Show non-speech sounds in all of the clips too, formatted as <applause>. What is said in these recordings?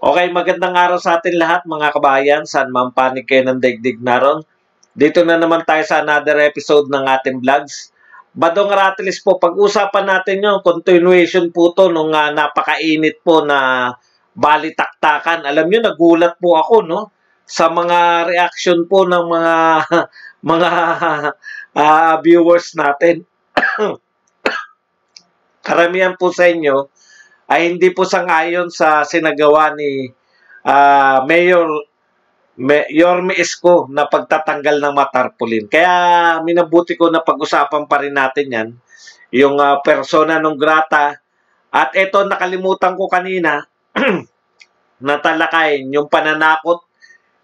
Okay, magandang araw sa atin lahat mga kabayan. San man panig kayo ng daigdig naroon. Dito na naman tayo sa another episode ng ating vlogs. Badong Rattles po, pag-usapan natin yung continuation po to nung uh, napakainit po na balitaktakan. Alam nyo, nagulat po ako no sa mga reaction po ng mga <laughs> mga uh, <laughs> viewers natin. <coughs> Karamihan po sa inyo, ay hindi po sangayon sa sinagawa ni uh, Mayor Me, Yorme Esco na pagtatanggal ng matarpulin. Kaya minabuti ko na pag-usapan pa rin natin yan, yung uh, persona ng grata. At ito, nakalimutan ko kanina, <clears throat> natalakayin yung pananakot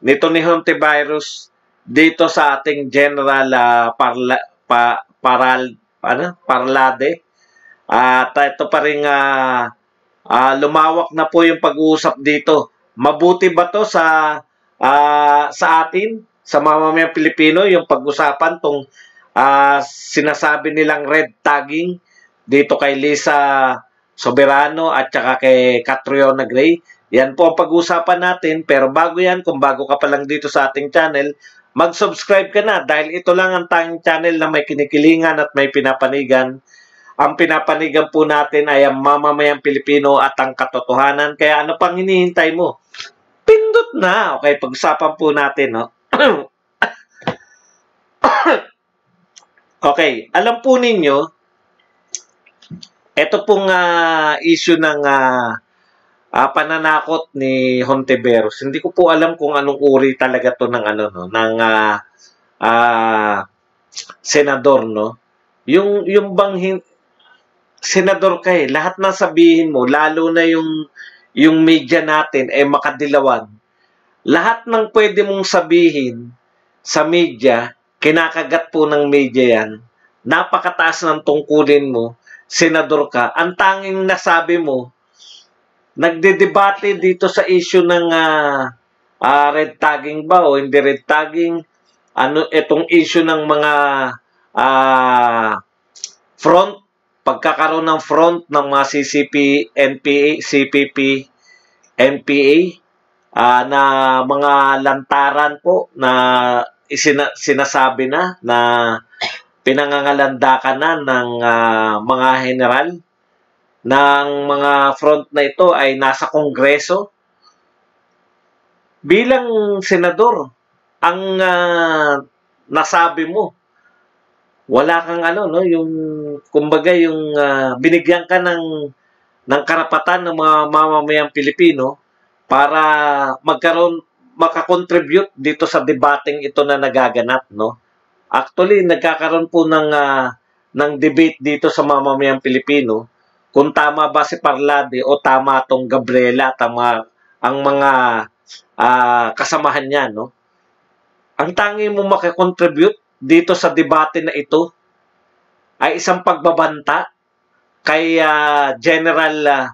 nito ni Hontivirus dito sa ating General uh, Parla, pa, Paral, ano? Parlade. At ito pa rin uh, uh, lumawak na po yung pag-uusap dito. Mabuti ba to sa uh, sa atin, sa mamamayang Pilipino, yung pag-usapan tong uh, sinasabi nilang red tagging dito kay Lisa Soberano at saka kay Catriona Gray. Yan po ang pag-usapan natin. Pero bago yan, kung bago ka pa lang dito sa ating channel, mag-subscribe ka na dahil ito lang ang tanging channel na may kinikilingan at may pinapanigan ang pinapanigan po natin ay ang mamamayang Pilipino at ang katotohanan. Kaya ano pang hinihintay mo? Pindot na. Okay, pag-usapan po natin. No? <coughs> okay, alam po ninyo, ito pong uh, issue ng uh, uh, pananakot ni Honteveros. Hindi ko po alam kung anong uri talaga to ng ano no ng uh, uh, senador no. Yung yung bang senador ka eh, lahat na sabihin mo, lalo na yung, yung media natin, eh makadilawan. Lahat ng pwede mong sabihin sa media, kinakagat po ng media yan, napakataas ng tungkulin mo, senador ka, ang tanging nasabi mo, nagdedebate dito sa issue ng uh, uh, red tagging ba o hindi red tagging, ano itong issue ng mga uh, front pagkakaroon ng front ng mga CCP, NPA, CPP, NPA uh, ah, na mga lantaran po na isina, sinasabi na na pinangangalandakan na ng uh, mga general ng mga front na ito ay nasa kongreso bilang senador ang uh, nasabi mo wala kang ano no yung kumbaga yung uh, binigyan ka ng ng karapatan ng mga mamamayang Pilipino para magkaroon makakontribute dito sa debating ito na nagaganap no actually nagkakaroon po ng uh, ng debate dito sa mamamayang Pilipino kung tama ba si Parlade o tama tong Gabriela tama ang mga uh, kasamahan niya no ang tangi mo makakontribute dito sa debate na ito ay isang pagbabanta kay uh, General uh,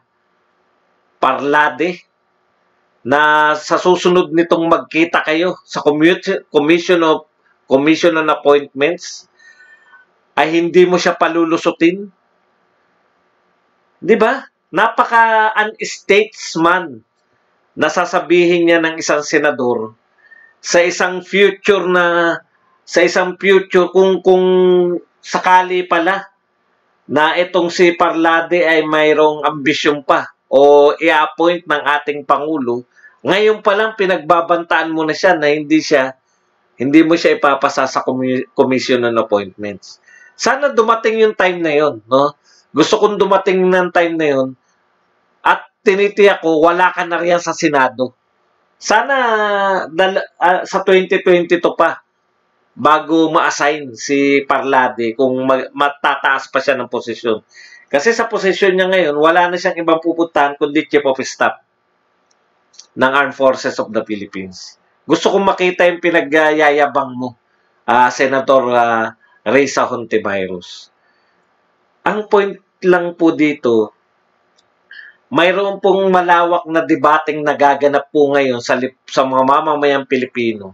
Parlade na sa susunod nitong magkita kayo sa Commission of Commission on Appointments ay hindi mo siya palulusutin. 'Di ba? Napaka unstatesman na sasabihin niya ng isang senador sa isang future na sa isang future kung kung sakali pala na itong si Parlade ay mayroong ambisyon pa o i-appoint ng ating Pangulo, ngayon pa lang pinagbabantaan mo na siya na hindi siya hindi mo siya ipapasa sa commission on appointments. Sana dumating yung time na yon, no? Gusto kong dumating ng time na yon at tinitiyak ko wala ka na riyan sa Senado. Sana dal- uh, sa 2022 pa bago ma-assign si Parlade kung mag- matataas pa siya ng posisyon. Kasi sa posisyon niya ngayon, wala na siyang ibang pupuntahan kundi Chief of Staff ng Armed Forces of the Philippines. Gusto kong makita yung pinagyayabang mo, uh, Senator uh, ah, Reza Hontivirus. Ang point lang po dito, mayroon pong malawak na debating nagaganap po ngayon sa, sa mga mamamayang Pilipino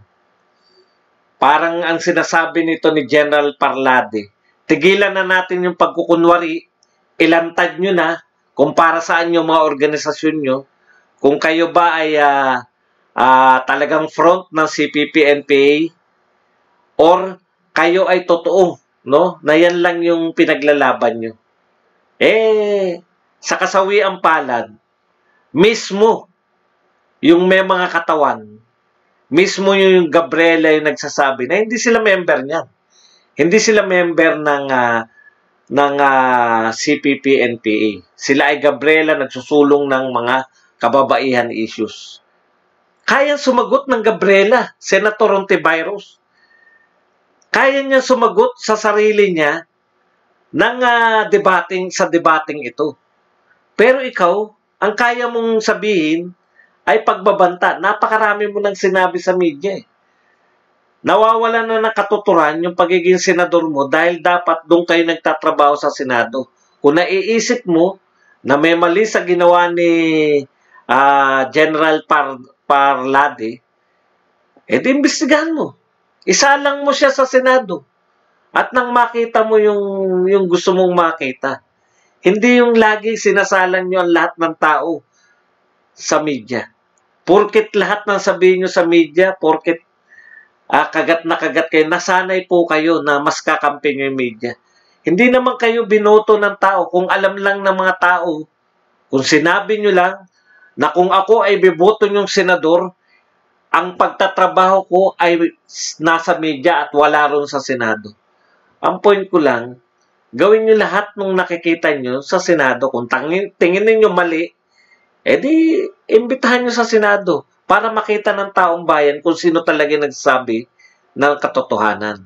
Parang ang sinasabi nito ni General Parlade, tigilan na natin yung pagkukunwari, ilantad nyo na kung para saan yung mga organisasyon nyo, kung kayo ba ay uh, uh, talagang front ng CPP-NPA or kayo ay totoo, no? Na yan lang yung pinaglalaban nyo. Eh, sa kasawiang palad, mismo yung may mga katawan Mismo yung Gabriela yung nagsasabi na hindi sila member niyan. Hindi sila member ng uh, ng uh, ah, CPP-NPA. Sila ay Gabriela nagsusulong ng mga kababaihan issues. Kaya sumagot ng Gabriela, Senator Ontiveros. Kaya niya sumagot sa sarili niya ng uh, debating sa debating ito. Pero ikaw, ang kaya mong sabihin, ay pagbabanta. Napakarami mo nang sinabi sa media eh. Nawawala na ng katuturan yung pagiging senador mo dahil dapat doon kayo nagtatrabaho sa Senado. Kung naiisip mo na may mali sa ginawa ni uh, General Par Parlade, edi eh, imbestigahan mo. Isa lang mo siya sa Senado. At nang makita mo yung, yung gusto mong makita. Hindi yung lagi sinasalan nyo ang lahat ng tao sa media. Porkit lahat ng sabihin nyo sa media, porkit ah, kagat na kagat kayo, nasanay po kayo na mas kakampi nyo yung media. Hindi naman kayo binoto ng tao kung alam lang ng mga tao. Kung sinabi nyo lang na kung ako ay biboto nyong senador, ang pagtatrabaho ko ay nasa media at wala ron sa Senado. Ang point ko lang, gawin nyo lahat ng nakikita nyo sa Senado. Kung tingin, tingin ninyo mali, eh di, imbitahan nyo sa Senado para makita ng taong bayan kung sino talaga nagsabi ng katotohanan.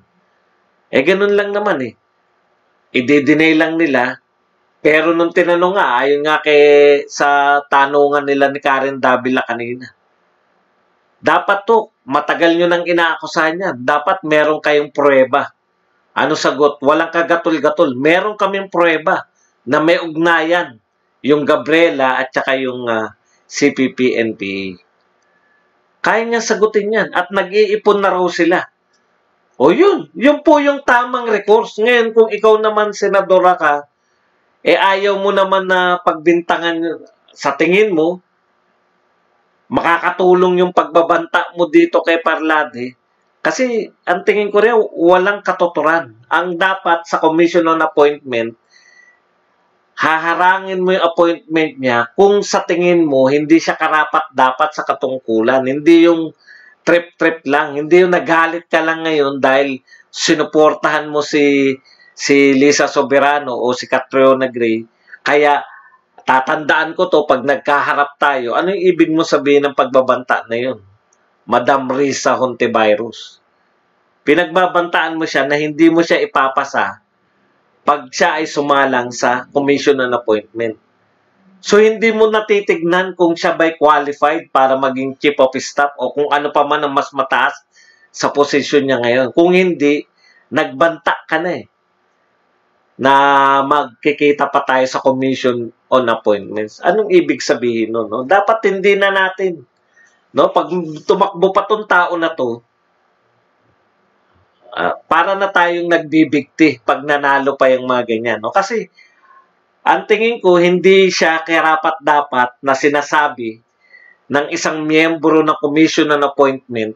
Eh, ganun lang naman eh. Ididinay lang nila. Pero nung tinanong nga, ayun nga kay, sa tanungan nila ni Karen Davila kanina. Dapat to, matagal nyo nang inaakusahan niya. Dapat meron kayong prueba. Ano sagot? Walang kagatol-gatol. Meron kaming prueba na may ugnayan yung Gabriela at saka yung uh, ah, CPP-NPA. Kaya niya sagutin yan at nag-iipon na raw sila. O yun, yun po yung tamang recourse. Ngayon, kung ikaw naman senadora ka, eh ayaw mo naman na pagbintangan sa tingin mo, makakatulong yung pagbabanta mo dito kay Parlade. Kasi ang tingin ko rin, walang katuturan. Ang dapat sa commission on appointment, haharangin mo yung appointment niya kung sa tingin mo hindi siya karapat dapat sa katungkulan. Hindi yung trip-trip lang, hindi yung nagalit ka lang ngayon dahil sinuportahan mo si si Lisa Soberano o si Catriona Gray. Kaya tatandaan ko to pag nagkaharap tayo, ano yung ibig mo sabihin ng pagbabanta na yun? Madam Risa Hontivirus. Pinagbabantaan mo siya na hindi mo siya ipapasa pag siya ay sumalang sa commission on appointment. So, hindi mo natitignan kung siya ba'y qualified para maging chief of staff o kung ano pa man ang mas mataas sa posisyon niya ngayon. Kung hindi, nagbanta ka na eh na magkikita pa tayo sa commission on appointments. Anong ibig sabihin nun? No? Dapat hindi na natin. No? Pag tumakbo pa tong tao na to, Ah, para na tayong nagbibigti pag nanalo pa yung mga ganyan. No? Kasi, ang tingin ko, hindi siya karapat-dapat na sinasabi ng isang miyembro ng commission ng appointment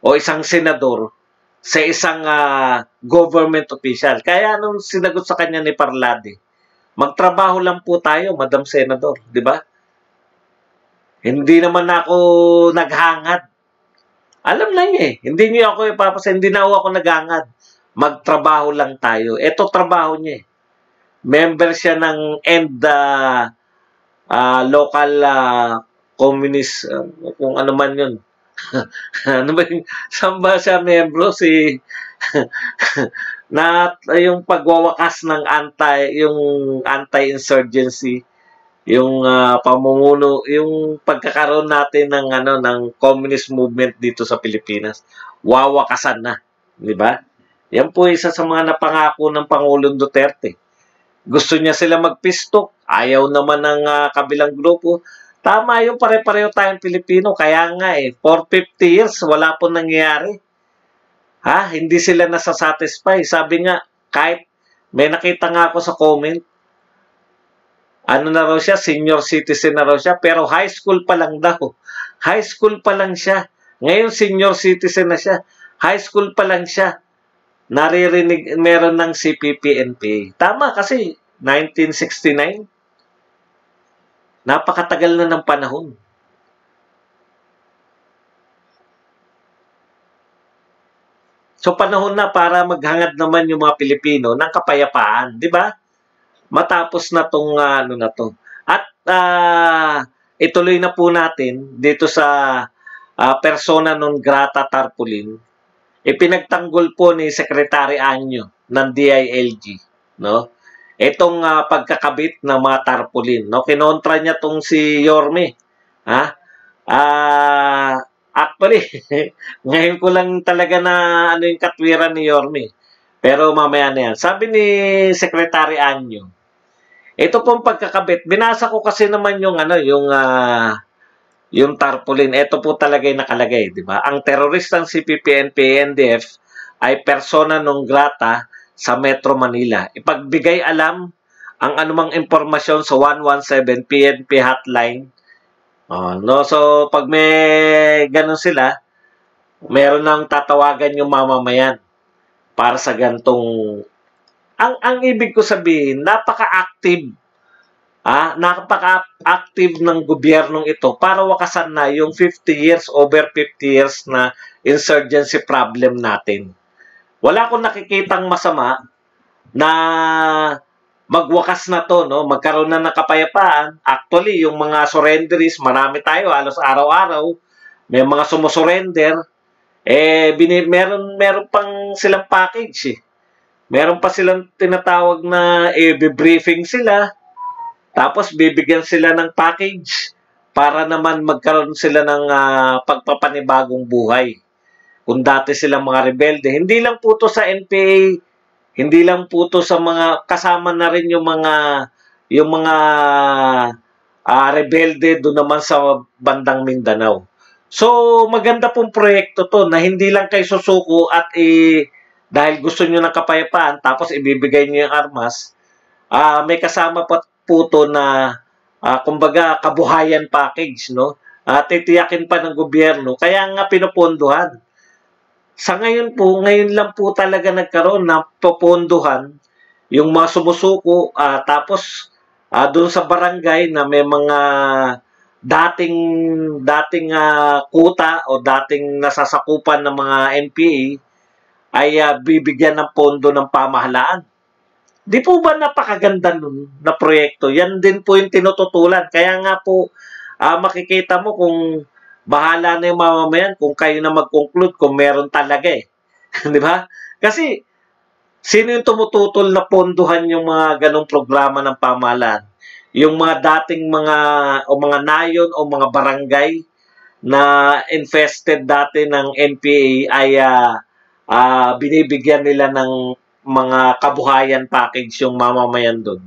o isang senador sa isang uh, government official. Kaya nung sinagot sa kanya ni Parlade, magtrabaho lang po tayo, Madam Senador, di ba? Hindi naman ako naghangad alam na eh. Hindi niyo ako ipapasa. Hindi na ako nagangad. Magtrabaho lang tayo. Ito trabaho niya eh. Member siya ng end uh, uh, local uh, communist, uh, kung ano man yun. <laughs> ano ba yung, saan ba siya membro? Si, <laughs> na yung pagwawakas ng anti, yung anti-insurgency yung uh, pamumuno, yung pagkakaroon natin ng ano ng communist movement dito sa Pilipinas, wawakasan na, di ba? Yan po isa sa mga napangako ng Pangulong Duterte. Gusto niya sila magpistok, ayaw naman ng uh, kabilang grupo. Tama yung pare-pareho tayong Pilipino, kaya nga eh, for 50 years, wala po nangyayari. Ha? Hindi sila nasasatisfy. Sabi nga, kahit may nakita nga ako sa comment, ano na raw siya, senior citizen na raw siya, pero high school pa lang daw. High school pa lang siya. Ngayon senior citizen na siya. High school pa lang siya. Naririnig, meron ng CPPNPA. Tama kasi, 1969. Napakatagal na ng panahon. So panahon na para maghangad naman yung mga Pilipino ng kapayapaan, di ba? matapos na tong uh, ano na to. At uh, ituloy na po natin dito sa uh, persona non grata tarpaulin. Ipinagtanggol po ni Secretary Anyo ng DILG, no? Itong uh, pagkakabit ng mga tarpaulin, no? Kinontra niya tong si Yorme, ha? Ah, uh, actually, <laughs> ngayon ko lang talaga na ano yung katwiran ni Yorme. Pero mamaya na yan. Sabi ni Secretary Anyo, ito pong pagkakabit, binasa ko kasi naman yung ano, yung uh, yung tarpaulin. Ito po talaga yung nakalagay, di ba? Ang teroristang CPP and PNDF ay persona non grata sa Metro Manila. Ipagbigay alam ang anumang impormasyon sa 117 PNP hotline. Oh, no, so pag may ganun sila, meron nang tatawagan yung mamamayan para sa gantong ang ang ibig ko sabihin, napaka-active ah, napaka-active ng gobyernong ito para wakasan na yung 50 years, over 50 years na insurgency problem natin. Wala akong nakikitang masama na magwakas na to, no? magkaroon na ng kapayapaan. Actually, yung mga surrenderies, marami tayo, halos araw-araw, may mga sumusurrender, eh, bini- meron, meron pang silang package eh meron pa silang tinatawag na i-briefing eh, sila, tapos bibigyan sila ng package para naman magkaroon sila ng uh, pagpapanibagong buhay. Kung dati silang mga rebelde, hindi lang po to sa NPA, hindi lang po to sa mga kasama na rin yung mga yung mga uh, rebelde doon naman sa bandang Mindanao. So, maganda pong proyekto to na hindi lang kay susuko at i- eh, dahil gusto nyo ng kapayapaan, tapos ibibigay nyo yung armas, uh, may kasama pa po to na, uh, kumbaga, kabuhayan package, no? Uh, titiyakin pa ng gobyerno. Kaya nga pinupondohan. Sa ngayon po, ngayon lang po talaga nagkaroon na popondohan yung mga sumusuko, uh, tapos uh, doon sa barangay na may mga dating dating uh, kuta o dating nasasakupan ng mga NPA ay uh, bibigyan ng pondo ng pamahalaan. Di po ba napakaganda nun na proyekto? Yan din po yung tinututulan. Kaya nga po, uh, makikita mo kung bahala na yung mamamayan kung kayo na mag-conclude kung meron talaga eh. <laughs> Di ba? Kasi, sino yung tumututol na ponduhan yung mga ganong programa ng pamahalaan? Yung mga dating mga, o mga nayon o mga barangay na infested dati ng NPA ay uh, uh, binibigyan nila ng mga kabuhayan package yung mamamayan doon.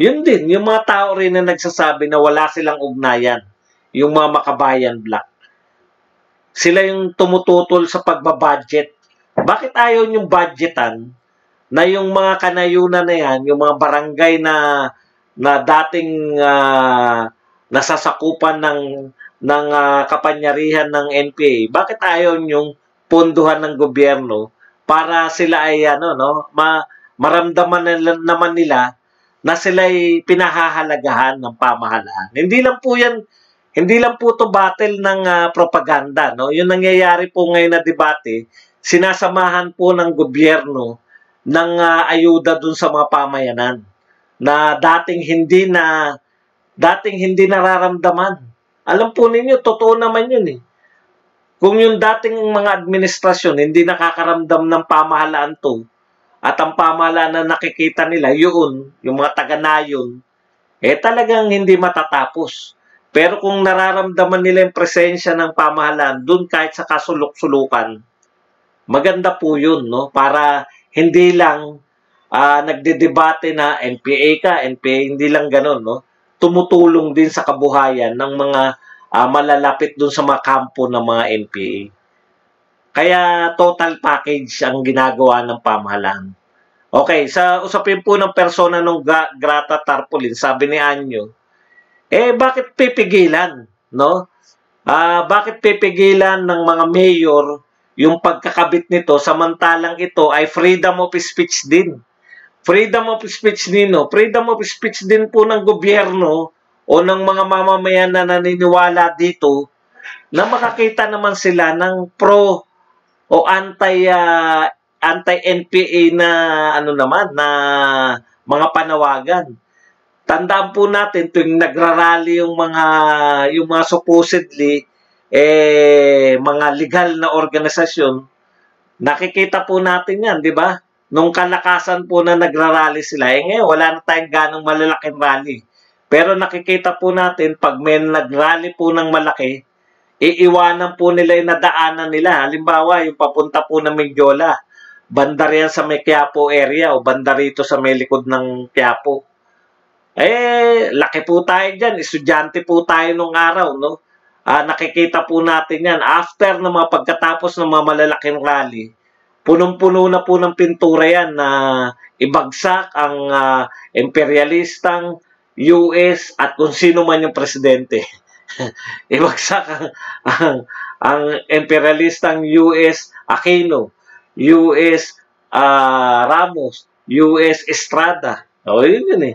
Yun din, yung mga tao rin na nagsasabi na wala silang ugnayan, yung mga makabayan black. Sila yung tumututol sa pagbabudget. Bakit ayaw yung budgetan na yung mga kanayunan na yan, yung mga barangay na na dating uh, nasasakupan ng ng uh, ah, kapangyarihan ng NPA. Bakit ayaw yung pondohan ng gobyerno para sila ay ano no ma maramdaman nila, naman nila na sila ay pinahahalagahan ng pamahalaan. Hindi lang po 'yan hindi lang po to battle ng uh, propaganda no. Yung nangyayari po ngayon na debate, sinasamahan po ng gobyerno ng uh, ayuda dun sa mga pamayanan na dating hindi na dating hindi nararamdaman. Alam po ninyo, totoo naman yun eh. Kung yung dating mga administrasyon hindi nakakaramdam ng pamahalaan to, at ang pamahalaan na nakikita nila, yun, yung mga taga na eh talagang hindi matatapos. Pero kung nararamdaman nila yung presensya ng pamahalaan, dun kahit sa kasulok-sulukan, maganda po yun, no? Para hindi lang uh, ah, nagdedebate na NPA ka, NPA, hindi lang ganun, no? Tumutulong din sa kabuhayan ng mga uh, malalapit dun sa mga kampo ng mga NPA. Kaya total package ang ginagawa ng pamahalaan. Okay, sa usapin po ng persona ng Grata Tarpaulin, sabi ni Anyo, eh bakit pipigilan, no? Ah, uh, bakit pipigilan ng mga mayor yung pagkakabit nito samantalang ito ay freedom of speech din. Freedom of speech nino, freedom of speech din po ng gobyerno o ng mga mamamayan na naniniwala dito na makakita naman sila ng pro o anti uh, ah, anti NPA na ano naman na mga panawagan. Tandaan po natin tuwing nagrarally yung mga yung mga supposedly eh mga legal na organisasyon nakikita po natin 'yan, 'di ba? Nung kalakasan po na nagrarally sila, eh ngayon wala na tayong ganong malalaking rally pero nakikita po natin, pag may nagrally po ng malaki, iiwanan po nila yung nadaanan nila. Halimbawa, yung papunta po ng Mindyola, banda riyan sa may Quiapo area o banda rito sa may likod ng Quiapo. Eh, laki po tayo dyan. Estudyante po tayo nung araw, no? Ah, nakikita po natin yan. After ng mga pagkatapos ng mga malalaking rally, punong-puno na po ng pintura yan na ibagsak ang uh, imperialistang US at kung sino man yung presidente. Ibagsak <laughs> eh, ang, ang, ang imperialistang US Aquino, US uh, ah, Ramos, US Estrada. O, yun yun eh.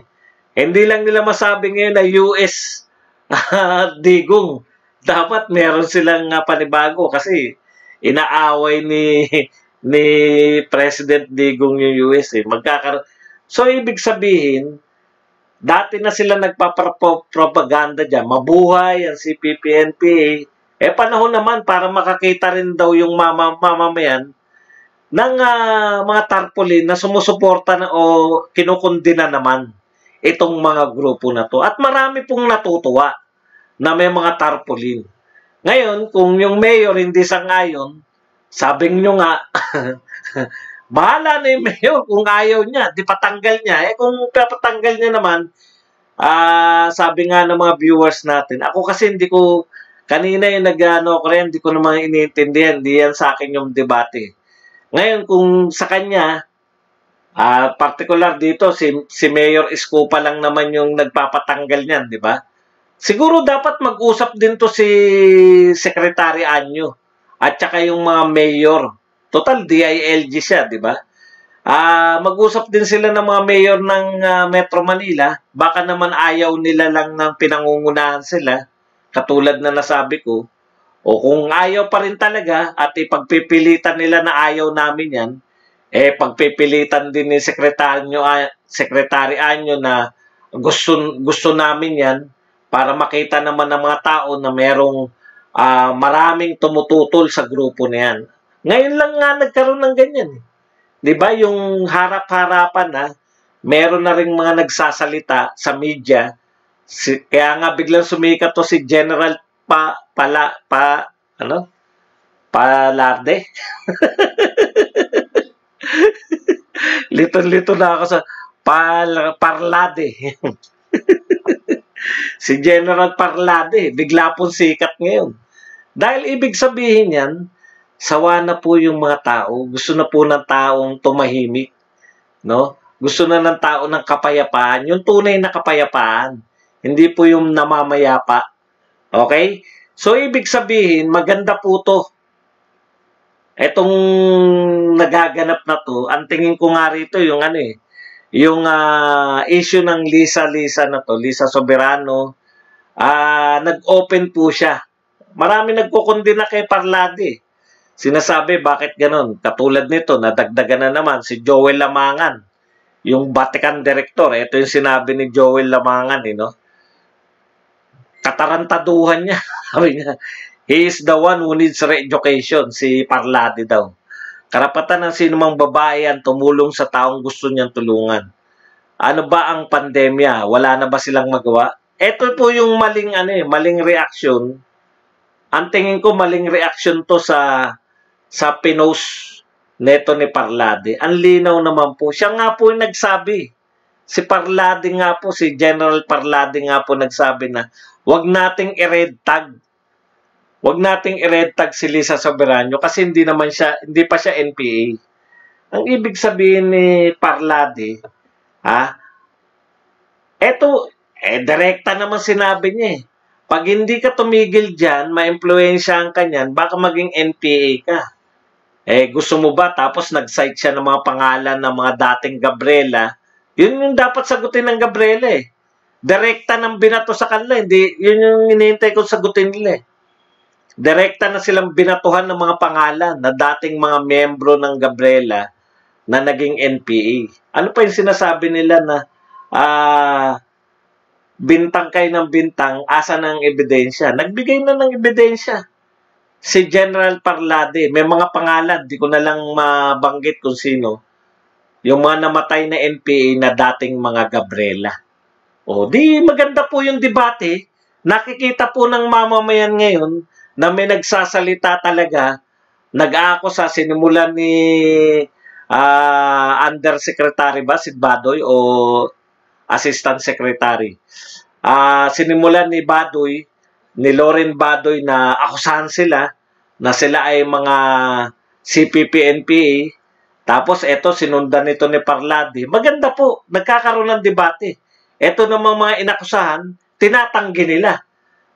Hindi lang nila masabi ngayon na US uh, <laughs> Digong. Dapat meron silang uh, panibago kasi inaaway ni ni President Digong yung US. Eh. Magkakaroon. So, ibig sabihin, Dati na sila nagpapropaganda dyan. Mabuhay ang CPPNPA. Eh, panahon naman para makakita rin daw yung mama, mamamayan ng uh, mga tarpaulin na sumusuporta na, o kinukundina naman itong mga grupo na to. At marami pong natutuwa na may mga tarpaulin. Ngayon, kung yung mayor hindi sangayon, sabing nyo nga, <laughs> bahala na yung <laughs> mayor kung ayaw niya, di patanggal niya. Eh kung papatanggal niya naman, uh, sabi nga ng mga viewers natin, ako kasi hindi ko, kanina yung nag-ano ko rin, hindi ko naman iniintindihan, hindi yan sa akin yung debate. Ngayon, kung sa kanya, uh, particular dito, si, si Mayor Escopa lang naman yung nagpapatanggal niyan, di ba? Siguro dapat mag-usap din to si Secretary Anyo at saka yung mga mayor Total, DILG siya, di ba? Uh, mag-usap din sila ng mga mayor ng uh, Metro Manila. Baka naman ayaw nila lang ng pinangungunahan sila, katulad na nasabi ko. O kung ayaw pa rin talaga at ipagpipilitan nila na ayaw namin yan, eh pagpipilitan din ni sekretaryo uh, ah, sekretaryanyo na gusto gusto namin yan para makita naman ng mga tao na merong uh, maraming tumututol sa grupo na yan. Ngayon lang nga nagkaroon ng ganyan. Eh. 'Di ba yung harap-harapan ha, meron na ring mga nagsasalita sa media. Si, kaya nga biglang sumikat to si General pa pala pa ano? Palarde. <laughs> Lito-lito na ako sa pal, parlade. <laughs> si General Parlade, bigla pong sikat ngayon. Dahil ibig sabihin yan, sawa na po yung mga tao. Gusto na po ng taong tumahimik, no? Gusto na ng tao ng kapayapaan, yung tunay na kapayapaan. Hindi po yung namamayapa. Okay? So, ibig sabihin, maganda po to. Itong nagaganap na to, ang tingin ko nga rito yung ano eh, yung uh, issue ng Lisa-Lisa na to, Lisa Soberano, uh, nag-open po siya. Marami nagkukundi na kay Parlade. Sinasabi bakit ganun? Katulad nito, nadagdagan na naman si Joel Lamangan, yung Vatican Director. Ito yung sinabi ni Joel Lamangan, eh, no? Katarantaduhan niya. <laughs> Sabi niya, he is the one who needs re-education, si Parlade daw. Karapatan ng sinumang babae ang tumulong sa taong gusto niyang tulungan. Ano ba ang pandemya? Wala na ba silang magawa? Ito po yung maling ano eh, maling reaction. Ang tingin ko maling reaction to sa sa pinos neto ni Parlade. Ang linaw naman po. Siya nga po yung nagsabi. Si Parlade nga po, si General Parlade nga po nagsabi na huwag nating i-red tag. Huwag nating i-red tag si Lisa Soberano kasi hindi naman siya, hindi pa siya NPA. Ang ibig sabihin ni Parlade, ha? Eto, eh, direkta naman sinabi niya eh. Pag hindi ka tumigil dyan, maimpluensyahan ang kanyan, baka maging NPA ka. Eh, gusto mo ba? Tapos nag-cite siya ng mga pangalan ng mga dating Gabriela. Yun yung dapat sagutin ng Gabriela eh. Direkta ng binato sa kanila. Hindi, yun yung inihintay ko sagutin nila eh. Direkta na silang binatuhan ng mga pangalan na dating mga membro ng Gabriela na naging NPA. Ano pa yung sinasabi nila na ah, bintang kay ng bintang, asa ng ebidensya? Nagbigay na ng ebidensya si General Parlade, may mga pangalan, di ko na lang mabanggit kung sino. Yung mga namatay na NPA na dating mga Gabriela. O, di maganda po yung debate. Nakikita po ng mamamayan ngayon na may nagsasalita talaga, nag-aako sa sinimula ni uh, Undersecretary ba, si Badoy o Assistant Secretary. Uh, sinimulan ni Badoy ni Loren Badoy na akusahan sila na sila ay mga CPP-NPA. Tapos ito, sinundan nito ni Parlade. Maganda po, nagkakaroon ng debate. Ito namang mga inakusahan, tinatanggi nila.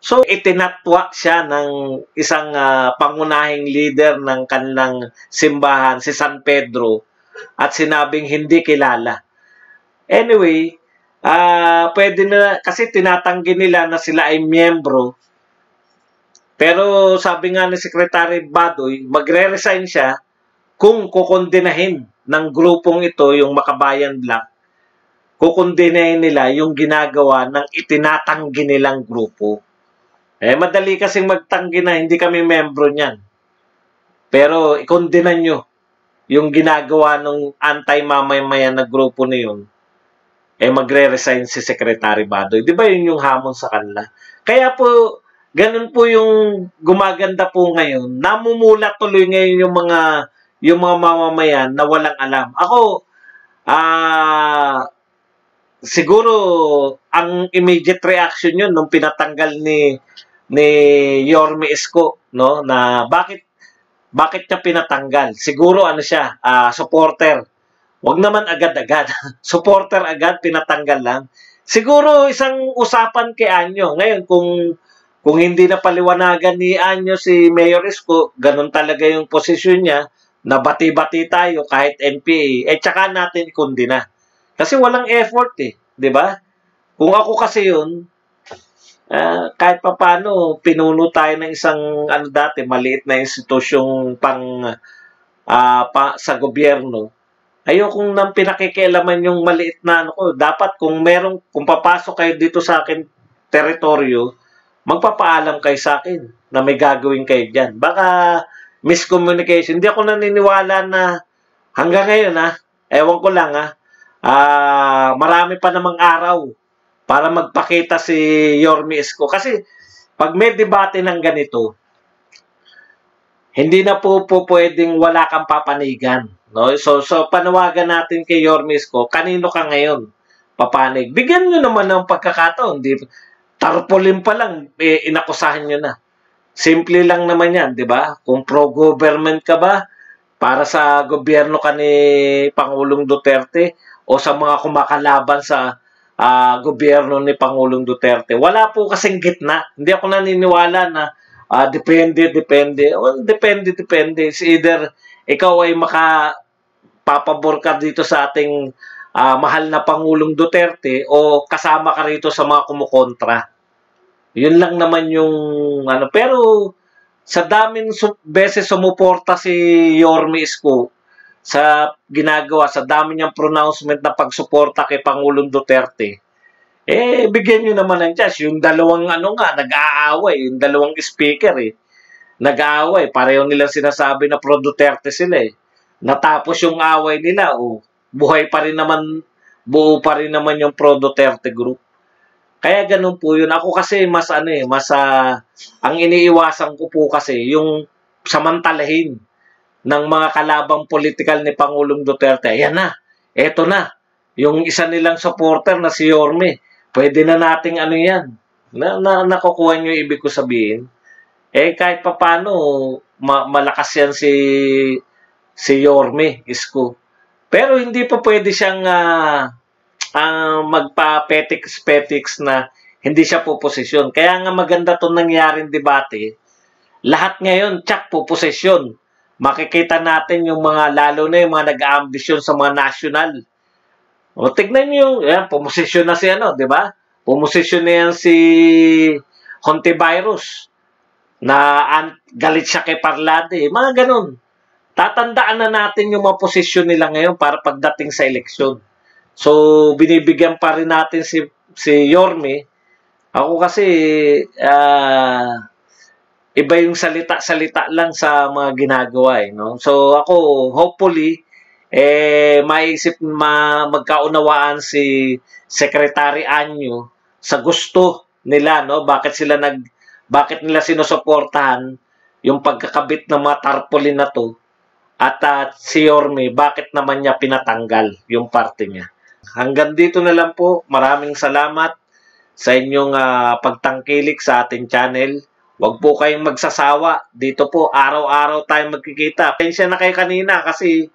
So, itinatwa siya ng isang uh, pangunahing leader ng kanilang simbahan, si San Pedro, at sinabing hindi kilala. Anyway, uh, pwede na, kasi tinatanggi nila na sila ay miyembro pero sabi nga ni Secretary Badoy, magre-resign siya kung kukondinahin ng grupong ito, yung Makabayan Black, kukundinahin nila yung ginagawa ng itinatanggi nilang grupo. Eh, madali kasing magtanggi na, hindi kami membro niyan. Pero ikondinan nyo yung ginagawa ng anti-mamamayan na grupo na yun, eh magre-resign si Secretary Badoy. Di ba yun yung hamon sa kanila? Kaya po, ganun po yung gumaganda po ngayon. Namumula tuloy ngayon yung mga yung mga mamamayan na walang alam. Ako ah uh, siguro ang immediate reaction yun nung pinatanggal ni ni Yorme Isko no na bakit bakit niya pinatanggal? Siguro ano siya, uh, supporter. Wag naman agad-agad. <laughs> supporter agad pinatanggal lang. Siguro isang usapan kay Anyo. Ngayon kung kung hindi na paliwanagan ni Anyo si Mayor Isko, ganun talaga yung posisyon niya, nabati-bati tayo kahit NPA, eh tsaka natin kundi na. Kasi walang effort eh, di ba? Kung ako kasi yun, uh, kahit papano, pinuno tayo ng isang, ano dati, maliit na institusyong pang, uh, pa, sa gobyerno. Ayokong nang pinakikialaman yung maliit na ano ko. Dapat kung merong, kung papasok kayo dito sa akin teritoryo, magpapaalam kay sa akin na may gagawin kayo dyan. Baka miscommunication. Hindi ako naniniwala na hanggang ngayon ha, ewan ko lang ha, uh, marami pa namang araw para magpakita si Yormi Esco. Kasi pag may debate ng ganito, hindi na po, po pwedeng wala kang papanigan. No? So, so panawagan natin kay Yormi Esco, kanino ka ngayon? papanig. Bigyan nyo naman ng pagkakataon. Di, tarpaulin pa lang, eh, inakusahan nyo na. Simple lang naman yan, di ba? Kung pro-government ka ba, para sa gobyerno ka ni Pangulong Duterte o sa mga kumakalaban sa uh, gobyerno ni Pangulong Duterte. Wala po kasing gitna. Hindi ako naniniwala na uh, depende, depende. Well, depende, depende. It's either ikaw ay maka papabor ka dito sa ating uh, mahal na Pangulong Duterte o kasama ka rito sa mga kumukontra. Yun lang naman yung ano. Pero sa daming beses sumuporta si Yorme Isko sa ginagawa, sa dami niyang pronouncement na pagsuporta kay Pangulong Duterte, eh, bigyan nyo naman ng chance. Yung dalawang ano nga, nag-aaway, yung dalawang speaker eh, nag-aaway. Pareho nilang sinasabi na pro-Duterte sila eh. Natapos yung away nila, oh, buhay pa rin naman, buo pa rin naman yung pro-Duterte group. Kaya ganun po yun. Ako kasi mas ano eh, mas uh, ang iniiwasan ko po kasi yung samantalahin ng mga kalabang political ni Pangulong Duterte. Ayan na, eto na. Yung isa nilang supporter na si Yorme, pwede na nating ano yan. Na, na, nakukuha nyo ibig ko sabihin. Eh kahit papano, ma- malakas yan si si Yorme Isko. Pero hindi pa pwede siyang uh, uh, magpa-petics-petics na hindi siya puposisyon. Kaya nga maganda itong nangyaring debate. Lahat ngayon, tsak, puposisyon. Makikita natin yung mga, lalo na yung mga nag-aambisyon sa mga national. O, tignan nyo yung, yan, pumosisyon na si ano, di ba? Pumosisyon na yan si Hontivirus na galit siya kay Parlade. Mga ganun. Tatandaan na natin yung mga posisyon nila ngayon para pagdating sa eleksyon. So, binibigyan pa rin natin si, si Yorme. Ako kasi, uh, iba yung salita-salita lang sa mga ginagawa. Eh, no? So, ako, hopefully, eh, maisip ma magkaunawaan si Secretary Anyo sa gusto nila, no? Bakit sila nag, bakit nila sinusuportahan yung pagkakabit ng mga tarpaulin na to at uh, si Orme, bakit naman niya pinatanggal yung parte niya. Hanggang dito na lang po. Maraming salamat sa inyong uh, pagtangkilik sa ating channel. Huwag po kayong magsasawa. Dito po, araw-araw tayong magkikita. Pensya na kayo kanina kasi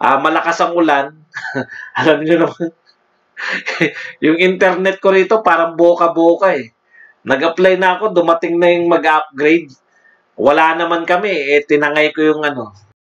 uh, malakas ang ulan. <laughs> Alam niyo naman, <laughs> yung internet ko rito parang buka-buka eh. Nag-apply na ako, dumating na yung mag-upgrade. Wala naman kami, eh tinangay ko yung ano,